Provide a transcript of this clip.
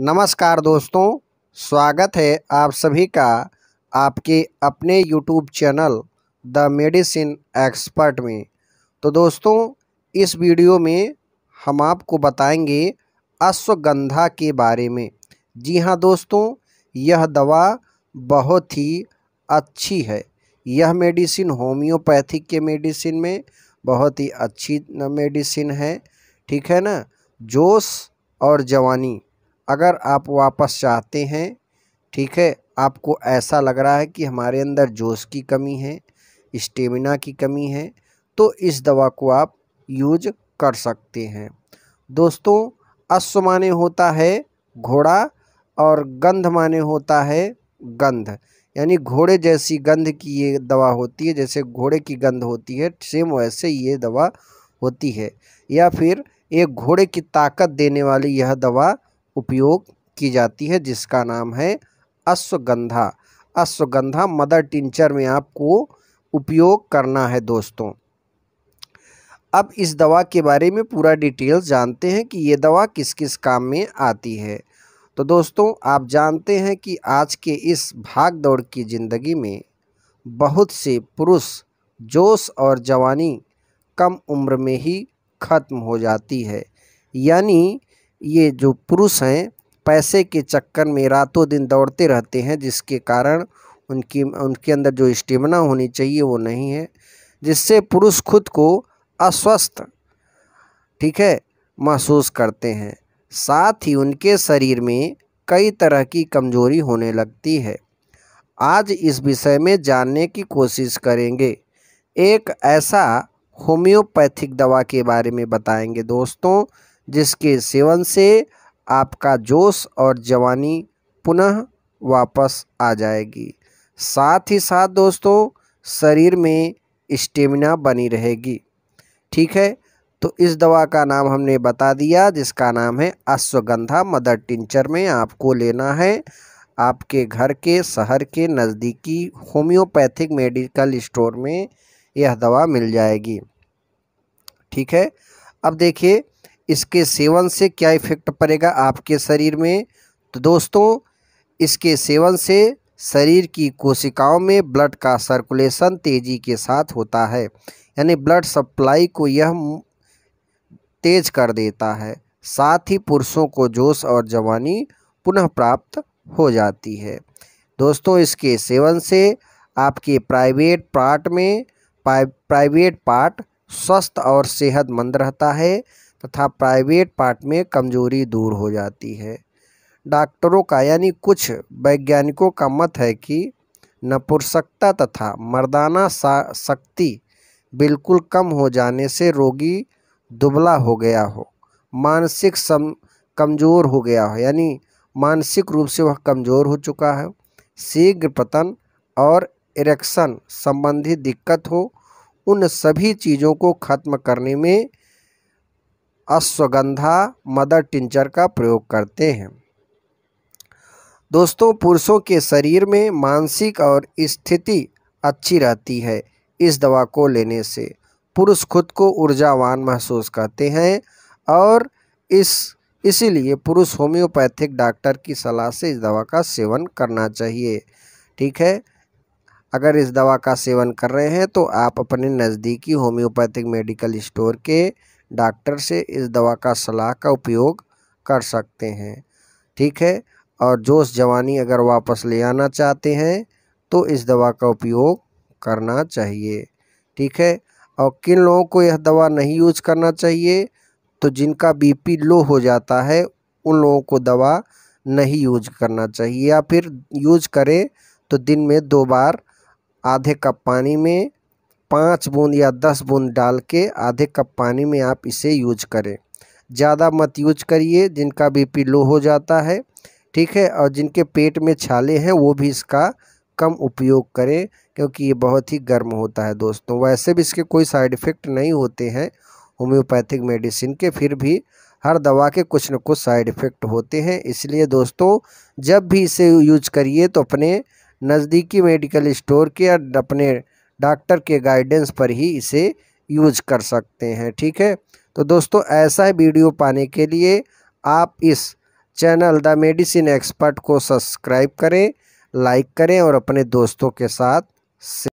नमस्कार दोस्तों स्वागत है आप सभी का आपके अपने YouTube channel the medicine expert में तो दोस्तों इस वीडियो में हम आपको बताएंगे अश्वगंधा के बारे में जी हाँ दोस्तों यह दवा बहुत ही अच्छी है यह मेडिसिन होम्योपैथिक के मेडिसिन में बहुत ही अच्छी मेडिसिन है ठीक है ना जोश और जवानी अगर आप वापस चाहते हैं ठीक है आपको ऐसा लग रहा है कि हमारे अंदर जोश की कमी है स्टेमिना की कमी है तो इस दवा को आप यूज कर सकते हैं दोस्तों अश्व माने होता है घोड़ा और गंध माने होता है गंध यानी घोड़े जैसी गंध की ये दवा होती है जैसे घोड़े की गंध होती है सेम वैसे ये दवा होती है या फिर एक घोड़े की ताकत देने वाली यह दवा उपयोग की जाती है जिसका नाम है अश्वगंधा अश्वगंधा मदर टिंचर में आपको उपयोग करना है दोस्तों अब इस दवा के बारे में पूरा डिटेल्स जानते हैं कि ये दवा किस किस काम में आती है तो दोस्तों आप जानते हैं कि आज के इस भाग दौड़ की ज़िंदगी में बहुत से पुरुष जोश और जवानी कम उम्र में ही ख़त्म हो जाती है यानी ये जो पुरुष हैं पैसे के चक्कर में रातों दिन दौड़ते रहते हैं जिसके कारण उनकी उनके अंदर जो स्टेमिना होनी चाहिए वो नहीं है जिससे पुरुष खुद को अस्वस्थ ठीक है महसूस करते हैं साथ ही उनके शरीर में कई तरह की कमजोरी होने लगती है आज इस विषय में जानने की कोशिश करेंगे एक ऐसा होम्योपैथिक दवा के बारे में बताएंगे दोस्तों जिसके सेवन से आपका जोश और जवानी पुनः वापस आ जाएगी साथ ही साथ दोस्तों शरीर में स्टेमिना बनी रहेगी ठीक है तो इस दवा का नाम हमने बता दिया जिसका नाम है अश्वगंधा मदर टिंचर में आपको लेना है आपके घर के शहर के नज़दीकी होम्योपैथिक मेडिकल स्टोर में यह दवा मिल जाएगी ठीक है अब देखिए इसके सेवन से क्या इफ़ेक्ट पड़ेगा आपके शरीर में तो दोस्तों इसके सेवन से शरीर की कोशिकाओं में ब्लड का सर्कुलेशन तेज़ी के साथ होता है यानी ब्लड सप्लाई को यह तेज कर देता है साथ ही पुरुषों को जोश और जवानी पुनः प्राप्त हो जाती है दोस्तों इसके सेवन से आपके प्राइवेट पार्ट में प्राइवेट पार्ट स्वस्थ और सेहतमंद रहता है तथा प्राइवेट पार्ट में कमजोरी दूर हो जाती है डॉक्टरों का यानी कुछ वैज्ञानिकों का मत है कि नपुरसकता तथा मर्दाना शक्ति बिल्कुल कम हो जाने से रोगी दुबला हो गया हो मानसिक सम कमज़ोर हो गया हो यानी मानसिक रूप से वह कमज़ोर हो चुका है शीघ्र पतन और इरेक्शन संबंधी दिक्कत हो उन सभी चीज़ों को ख़त्म करने में अश्वगंधा मदर टिंचर का प्रयोग करते हैं दोस्तों पुरुषों के शरीर में मानसिक और स्थिति अच्छी रहती है इस दवा को लेने से पुरुष खुद को ऊर्जावान महसूस करते हैं और इस इसीलिए पुरुष होम्योपैथिक डॉक्टर की सलाह से इस दवा का सेवन करना चाहिए ठीक है अगर इस दवा का सेवन कर रहे हैं तो आप अपने नज़दीकी होम्योपैथिक मेडिकल स्टोर के डॉक्टर से इस दवा का सलाह का उपयोग कर सकते हैं ठीक है और जोश जवानी अगर वापस ले आना चाहते हैं तो इस दवा का उपयोग करना चाहिए ठीक है और किन लोगों को यह दवा नहीं यूज करना चाहिए तो जिनका बीपी लो हो जाता है उन लोगों को दवा नहीं यूज करना चाहिए या फिर यूज करें तो दिन में दो बार आधे कप पानी में पाँच बूंद या दस बूंद डाल के आधे कप पानी में आप इसे यूज करें ज़्यादा मत यूज करिए जिनका बीपी लो हो जाता है ठीक है और जिनके पेट में छाले हैं वो भी इसका कम उपयोग करें क्योंकि ये बहुत ही गर्म होता है दोस्तों वैसे भी इसके कोई साइड इफ़ेक्ट नहीं होते हैं होम्योपैथिक मेडिसिन के फिर भी हर दवा के कुछ न कुछ साइड इफ़ेक्ट होते हैं इसलिए दोस्तों जब भी इसे यूज करिए तो अपने नज़दीकी मेडिकल स्टोर के या अपने डॉक्टर के गाइडेंस पर ही इसे यूज कर सकते हैं ठीक है तो दोस्तों ऐसा ही वीडियो पाने के लिए आप इस चैनल द मेडिसिन एक्सपर्ट को सब्सक्राइब करें लाइक करें और अपने दोस्तों के साथ